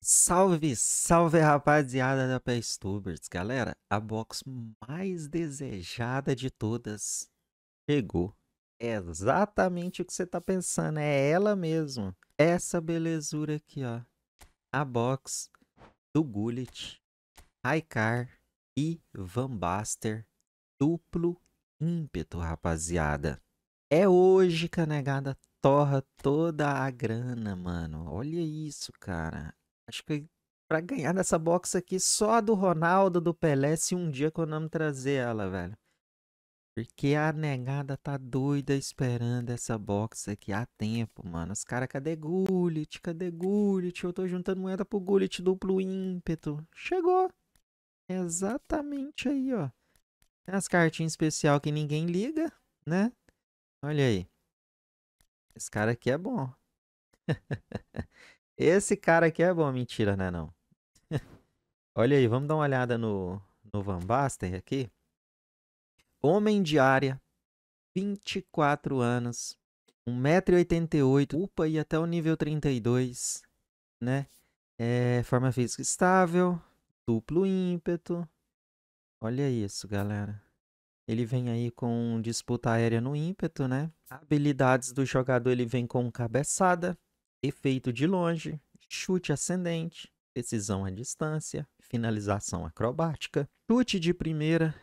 Salve, salve rapaziada da Pestubers, galera, a box mais desejada de todas chegou. É exatamente o que você tá pensando, é ela mesmo. Essa belezura aqui, ó. A box do Gullet, Raikar e Van Baster, duplo ímpeto, rapaziada. É hoje que a negada torra toda a grana, mano. Olha isso, cara. Acho que para ganhar dessa box aqui, só a do Ronaldo, do Pelé, se um dia eu não trazer ela, velho. Porque a negada tá doida esperando essa box aqui há tempo, mano. Os caras, cadê Gullit? Cadê Gullit? Eu tô juntando moeda pro Gullit duplo ímpeto. Chegou! Exatamente aí, ó. Tem as cartinhas especial que ninguém liga, né? Olha aí. Esse cara aqui é bom. Esse cara aqui é bom. Mentira, né? Não. Olha aí, vamos dar uma olhada no, no Van Basten aqui. Homem de área, 24 anos, 1,88m, upa e até o nível 32, né? É, forma física estável, duplo ímpeto. Olha isso, galera. Ele vem aí com disputa aérea no ímpeto, né? Habilidades do jogador, ele vem com cabeçada, efeito de longe, chute ascendente, decisão à distância, finalização acrobática, chute de primeira,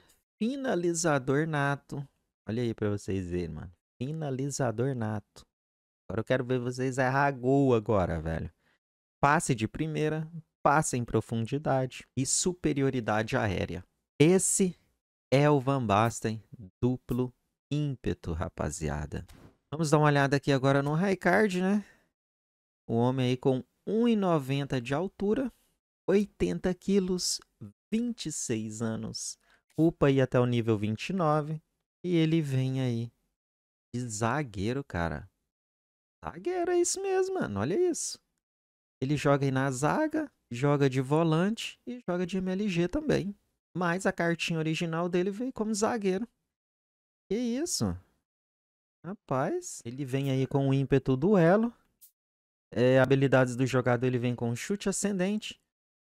finalizador nato. Olha aí para vocês verem, mano. Finalizador nato. Agora eu quero ver vocês errar gol agora, velho. Passe de primeira, passe em profundidade e superioridade aérea. Esse é o Van Basten duplo ímpeto, rapaziada. Vamos dar uma olhada aqui agora no Raikard, né? O homem aí com 1,90 de altura, 80 quilos, 26 anos. Upa aí até o nível 29. E ele vem aí de zagueiro, cara. Zagueiro é isso mesmo, mano. Olha isso. Ele joga aí na zaga, joga de volante e joga de MLG também. Mas a cartinha original dele veio como zagueiro. Que isso? Rapaz, ele vem aí com o ímpeto duelo. É, habilidades do jogador ele vem com chute ascendente,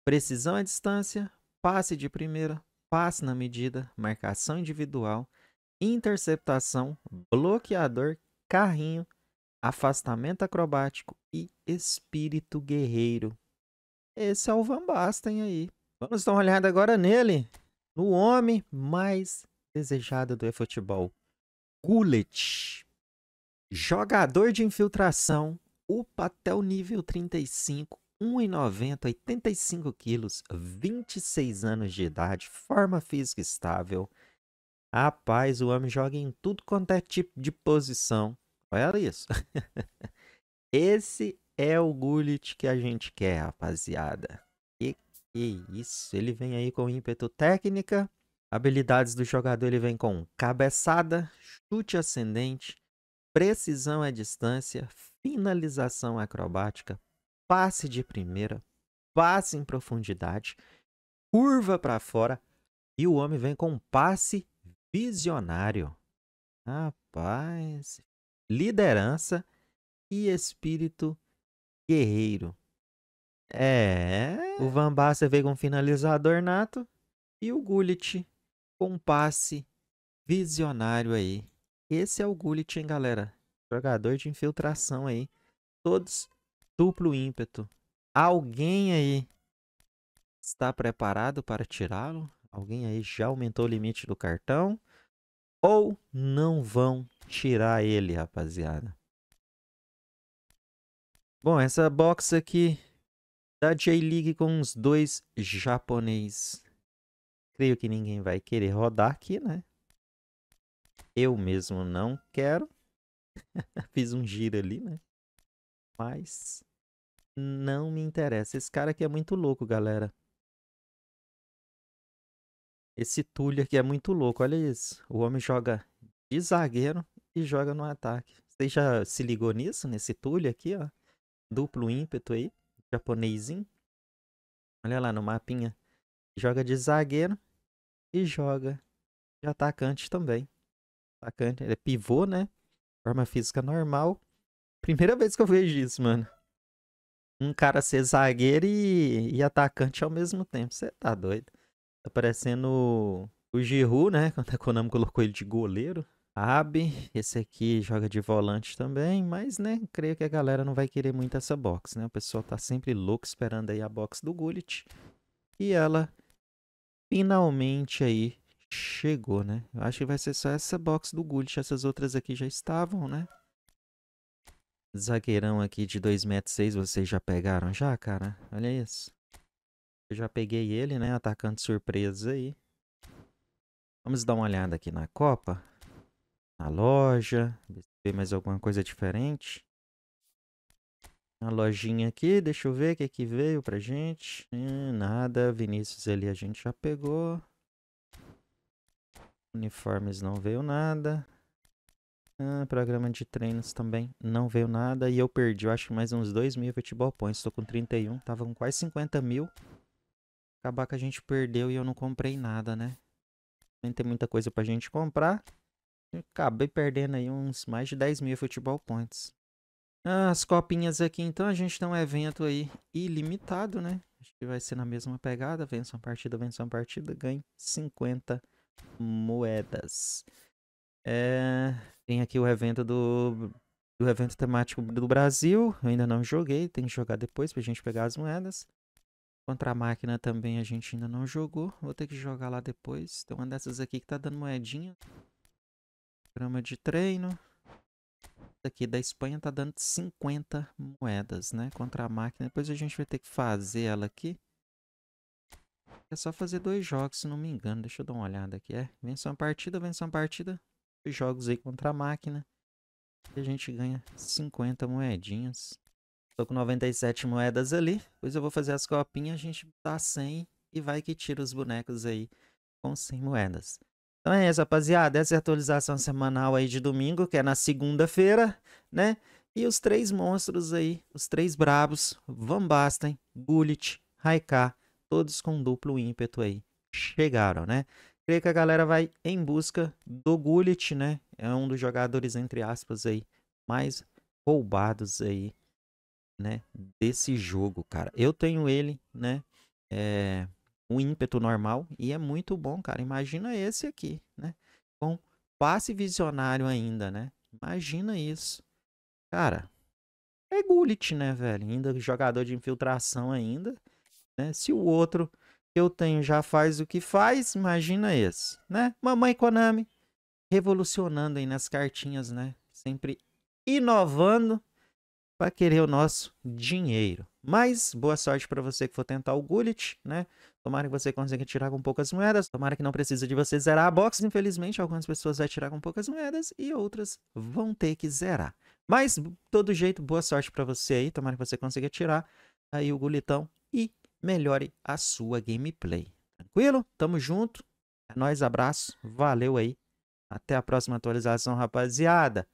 precisão à distância, passe de primeira, passe na medida, marcação individual, interceptação, bloqueador, carrinho, afastamento acrobático e espírito guerreiro. Esse é o Van Basten aí. Vamos dar uma olhada agora nele, no homem mais desejado do eFootball, Gullet. Jogador de infiltração, até o nível 35, 1,90, 85 quilos, 26 anos de idade, forma física estável. Rapaz, o homem joga em tudo quanto é tipo de posição. Olha isso. Esse é o Gullit que a gente quer, rapaziada. E, e isso, ele vem aí com ímpeto técnica. Habilidades do jogador, ele vem com cabeçada, chute ascendente, precisão à distância, finalização acrobática, passe de primeira, passe em profundidade, curva para fora e o homem vem com um passe visionário. Rapaz, liderança e espírito guerreiro. É, o é. Van Basten veio com um finalizador nato e o Gullit com um passe visionário aí esse é o Gullit, hein, galera? Jogador de infiltração aí. Todos duplo ímpeto. Alguém aí está preparado para tirá-lo? Alguém aí já aumentou o limite do cartão? Ou não vão tirar ele, rapaziada? Bom, essa box aqui da J-League com os dois japonês. Creio que ninguém vai querer rodar aqui, né? Eu mesmo não quero. Fiz um giro ali, né? Mas não me interessa. Esse cara aqui é muito louco, galera. Esse Tulio aqui é muito louco, olha isso. O homem joga de zagueiro e joga no ataque. Você já se ligou nisso, nesse Tulio aqui, ó? Duplo ímpeto aí, Japonêsinho. Olha lá no mapinha. Joga de zagueiro e joga de atacante também. Atacante, ele é pivô, né? Forma física normal. Primeira vez que eu vejo isso, mano. Um cara ser zagueiro e, e atacante ao mesmo tempo. Você tá doido. Tá parecendo o Giroud, né? Quando a Konami colocou ele de goleiro. Abe, esse aqui joga de volante também, mas né, creio que a galera não vai querer muito essa box, né? O pessoal tá sempre louco esperando aí a box do Gullit. E ela finalmente aí Chegou, né? Eu acho que vai ser só essa box do Gullit. Essas outras aqui já estavam, né? Zagueirão aqui de 2,6m. Vocês já pegaram já, cara? Olha isso. Eu já peguei ele, né? Atacante surpresa aí. Vamos dar uma olhada aqui na Copa. Na loja. Ver mais alguma coisa diferente. A lojinha aqui, deixa eu ver o que, é que veio pra gente. Hum, nada, Vinícius ali a gente já pegou. Uniformes não veio nada. Ah, programa de treinos também não veio nada. E eu perdi, eu acho, mais uns 2 mil futebol points. Estou com 31, tava com quase 50 mil. Acabar que a gente perdeu e eu não comprei nada, né? Nem tem muita coisa pra gente comprar. acabei perdendo aí uns mais de 10 mil futebol points. Ah, as copinhas aqui, então a gente tem um evento aí ilimitado, né? Acho que vai ser na mesma pegada. Vence uma partida, vence uma partida, ganha 50 moedas. É, tem aqui o evento do, do evento temático do Brasil. Eu ainda não joguei, tem que jogar depois pra gente pegar as moedas. Contra a máquina também a gente ainda não jogou. Vou ter que jogar lá depois. Tem uma dessas aqui que tá dando moedinha. Programa de treino. Aqui da Espanha tá dando 50 moedas, né? Contra a máquina. Depois a gente vai ter que fazer ela aqui. É só fazer dois jogos, se não me engano. Deixa eu dar uma olhada aqui. É, vence uma partida, vence uma partida. Dois jogos aí contra a máquina. E a gente ganha 50 moedinhas. Tô com 97 moedas ali. Depois eu vou fazer as copinhas, a gente dá 100 e vai que tira os bonecos aí com 100 moedas. Então é isso, rapaziada. Essa é a atualização semanal aí de domingo, que é na segunda-feira, né? E os três monstros aí, os três brabos, Van Basten, Bullet, Raikar todos com duplo ímpeto aí chegaram, né? Creio que a galera vai em busca do Gullit, né? É um dos jogadores, entre aspas, aí, mais roubados aí, né? Desse jogo, cara. Eu tenho ele, né? É, um ímpeto normal e é muito bom, cara. Imagina esse aqui, né? Com passe visionário ainda, né? Imagina isso. Cara, é Gullit, né, velho? Ainda jogador de infiltração ainda. Né? Se o outro que eu tenho já faz o que faz, imagina esse, né? Mamãe Konami revolucionando aí nas cartinhas, né? Sempre inovando para querer o nosso dinheiro. Mas boa sorte para você que for tentar o Gullet, né? Tomara que você consiga tirar com poucas moedas. Tomara que não precise de você zerar a box. Infelizmente, algumas pessoas vão tirar com poucas moedas e outras vão ter que zerar. Mas, todo jeito, boa sorte para você aí. Tomara que você consiga tirar aí o gulitão melhore a sua gameplay. Tranquilo? Tamo junto. É nóis, abraço. Valeu aí. Até a próxima atualização, rapaziada.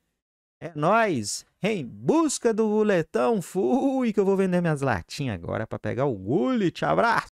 É nós em busca do guletão. Fui que eu vou vender minhas latinhas agora para pegar o gulit. Abraço.